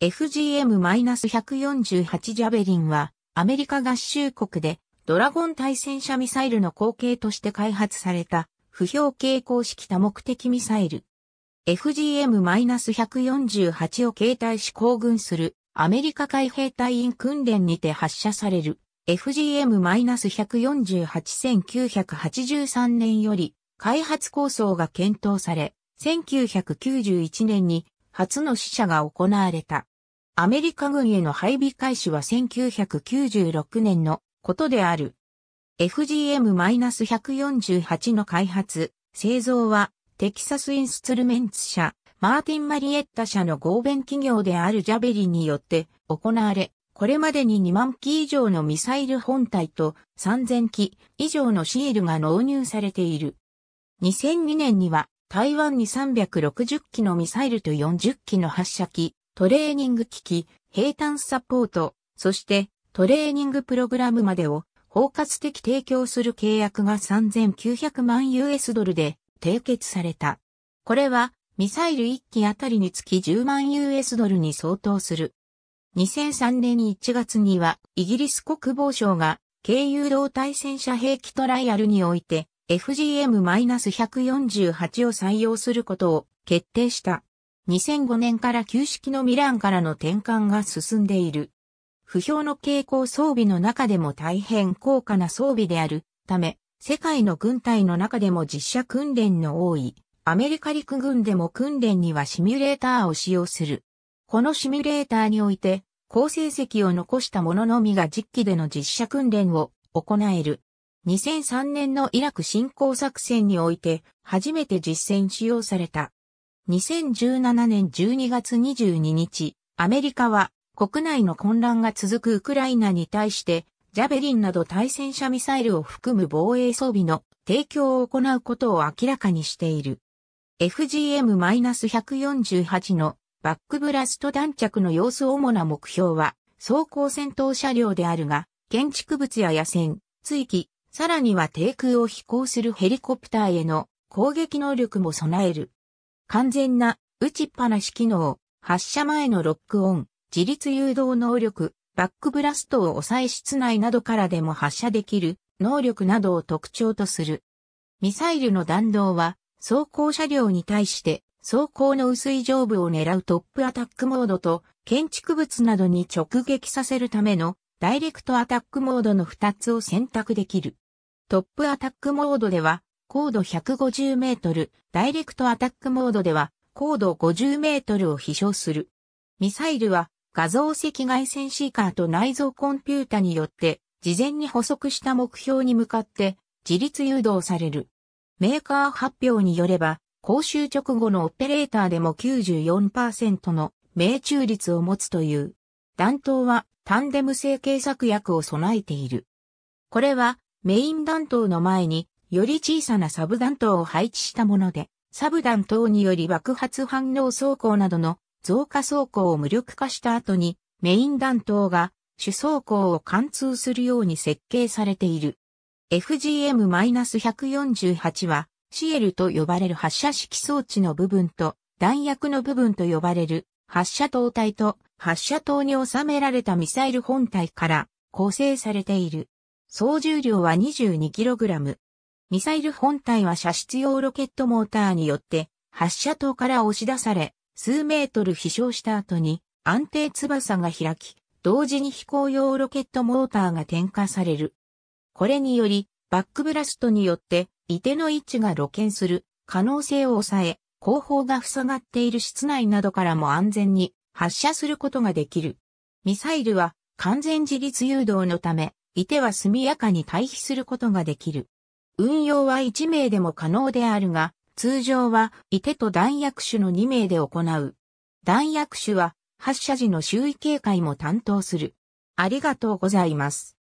FGM-148 ジャベリンはアメリカ合衆国でドラゴン対戦車ミサイルの後継として開発された不評傾向式多目的ミサイル。FGM-148 を携帯し行軍するアメリカ海兵隊員訓練にて発射される FGM-148-1983 年より開発構想が検討され1991年に初の試射が行われた。アメリカ軍への配備開始は1996年のことである。FGM-148 の開発、製造はテキサスインストゥルメンツ社、マーティン・マリエッタ社の合弁企業であるジャベリンによって行われ、これまでに2万機以上のミサイル本体と3000機以上のシールが納入されている。2002年には台湾に360機のミサイルと40機の発射機トレーニング機器、平坦サポート、そしてトレーニングプログラムまでを包括的提供する契約が3900万 US ドルで締結された。これはミサイル1機あたりにつき10万 US ドルに相当する。2003年1月にはイギリス国防省が軽誘導対戦車兵器トライアルにおいて FGM-148 を採用することを決定した。2005年から旧式のミランからの転換が進んでいる。不評の傾向装備の中でも大変高価な装備であるため、世界の軍隊の中でも実写訓練の多い、アメリカ陸軍でも訓練にはシミュレーターを使用する。このシミュレーターにおいて、好成績を残した者のみが実機での実写訓練を行える。2003年のイラク侵攻作戦において初めて実践使用された。2017年12月22日、アメリカは国内の混乱が続くウクライナに対して、ジャベリンなど対戦車ミサイルを含む防衛装備の提供を行うことを明らかにしている。FGM-148 のバックブラスト弾着の様子主な目標は、装甲戦闘車両であるが、建築物や野戦、追記、さらには低空を飛行するヘリコプターへの攻撃能力も備える。完全な打ちっぱなし機能、発射前のロックオン、自律誘導能力、バックブラストを抑え室内などからでも発射できる能力などを特徴とする。ミサイルの弾道は装甲車両に対して装甲の薄い上部を狙うトップアタックモードと建築物などに直撃させるためのダイレクトアタックモードの2つを選択できる。トップアタックモードでは高度150メートル、ダイレクトアタックモードでは、高度50メートルを飛翔する。ミサイルは、画像赤外線シーカーと内蔵コンピュータによって、事前に捕捉した目標に向かって、自律誘導される。メーカー発表によれば、講習直後のオペレーターでも94%の命中率を持つという。弾頭はタンデム成形作薬を備えている。これはメイン弾頭の前により小さなサブ弾頭を配置したもので、サブ弾頭により爆発反応走行などの増加走行を無力化した後に、メイン弾頭が主走行を貫通するように設計されている。FGM-148 は、シエルと呼ばれる発射式装置の部分と、弾薬の部分と呼ばれる発射塔体と発射塔に収められたミサイル本体から構成されている。総重量は 22kg。ミサイル本体は射出用ロケットモーターによって発射塔から押し出され、数メートル飛翔した後に安定翼が開き、同時に飛行用ロケットモーターが点火される。これにより、バックブラストによって、射手の位置が露見する可能性を抑え、後方が塞がっている室内などからも安全に発射することができる。ミサイルは完全自立誘導のため、射手は速やかに退避することができる。運用は1名でも可能であるが、通常は、いてと弾薬種の2名で行う。弾薬種は、発射時の周囲警戒も担当する。ありがとうございます。